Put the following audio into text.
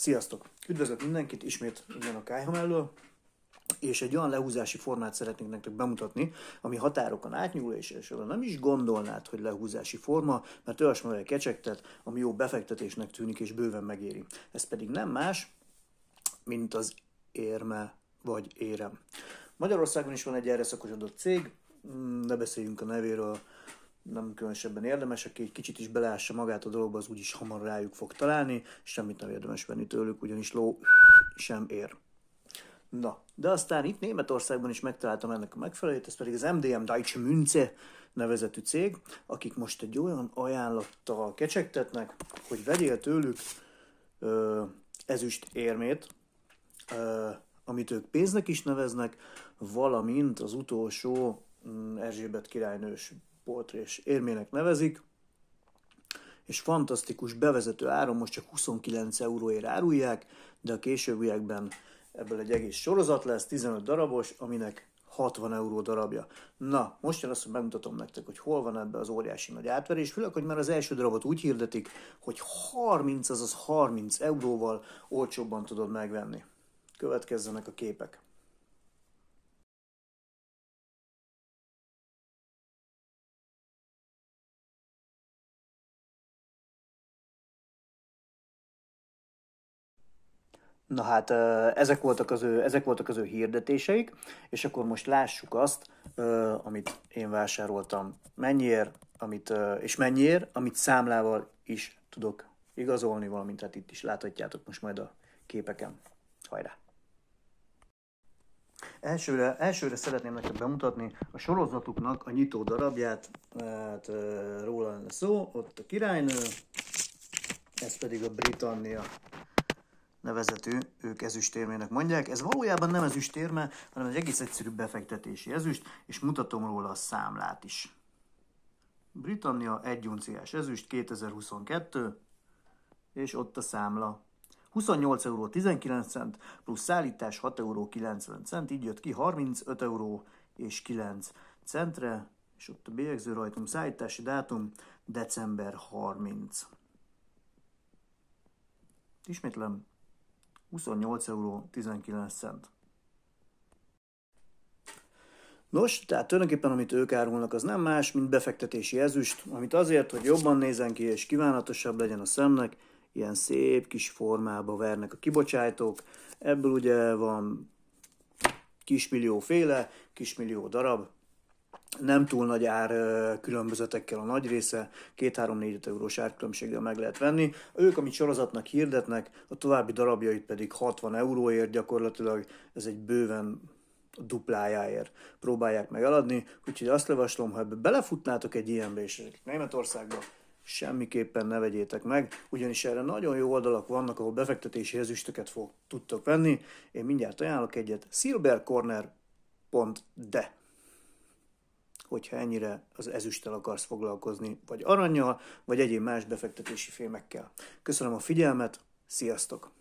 Sziasztok! Üdvözlök mindenkit ismét innen a kájha mellől, és egy olyan lehúzási formát szeretnénk nektek bemutatni, ami határokon átnyúl, és esetleg nem is gondolnád, hogy lehúzási forma, mert olyasmire kecsegtet, ami jó befektetésnek tűnik, és bőven megéri. Ez pedig nem más, mint az érme vagy érem. Magyarországon is van egy erre szakosodott cég, mm, ne beszéljünk a nevéről, nem különösebben érdemes, aki egy kicsit is beleássa magát a dologba, az úgyis hamar rájuk fog találni, semmit nem érdemes venni tőlük, ugyanis ló sem ér. Na, de aztán itt Németországban is megtaláltam ennek a megfelelőjét, ez pedig az MDM Deutsche Münze nevezetű cég, akik most egy olyan ajánlattal kecsegtetnek, hogy vegyél tőlük ö, ezüst érmét, ö, amit ők pénznek is neveznek, valamint az utolsó mm, Erzsébet királynős és érmének nevezik, és fantasztikus bevezető áron most csak 29 euróért árulják, de a későbbiekben ebből egy egész sorozat lesz, 15 darabos, aminek 60 euró darabja. Na, most jön azt, hogy megmutatom nektek, hogy hol van ebbe az óriási nagy átverés, főleg, hogy már az első darabot úgy hirdetik, hogy 30, azaz 30 euróval olcsóbban tudod megvenni. Következzenek a képek. Na hát ezek voltak, az ő, ezek voltak az ő hirdetéseik, és akkor most lássuk azt, amit én vásároltam, mennyiért, amit, és mennyiért, amit számlával is tudok igazolni, valamint hát itt is láthatjátok most majd a képeken. Hajrá! Elsőre, elsőre szeretném neked bemutatni a sorozatuknak a nyitó darabját, hát róla lenne szó, ott a királynő, ez pedig a Britannia nevezető, ők ezüstérmének mondják. Ez valójában nem ezüstérme, hanem egy egész egyszerű befektetési ezüst, és mutatom róla a számlát is. Britannia 1 unciás ezüst 2022, és ott a számla. 28 euró 19 cent, plusz szállítás 6 euró 90 cent, így jött ki 35 euró és 9 centre, és ott a bélyegző rajtunk szállítási dátum december 30. Ismétlem, 28 euró 19 cent. Nos, tehát tulajdonképpen amit ők árulnak, az nem más, mint befektetési ezüst, amit azért, hogy jobban nézen ki és kívánatosabb legyen a szemnek, ilyen szép kis formába vernek a kibocsájtók. Ebből ugye van kismillió féle, kismillió darab, nem túl nagy ár különbözetekkel a nagy része, 2-3-4 eurós árkülönbséggel meg lehet venni. Ők, amit sorozatnak hirdetnek, a további darabjait pedig 60 euróért gyakorlatilag, ez egy bőven duplájáért próbálják meg eladni, úgyhogy azt javaslom, ha ebbe belefutnátok egy ilyenbe, és Németországba semmiképpen ne vegyétek meg, ugyanis erre nagyon jó oldalak vannak, ahol befektetési ezüstöket fog, tudtok venni. Én mindjárt ajánlok egyet, silvercorner.de hogyha ennyire az ezüsttel akarsz foglalkozni, vagy aranyjal, vagy egyéb más befektetési fémekkel. Köszönöm a figyelmet, sziasztok!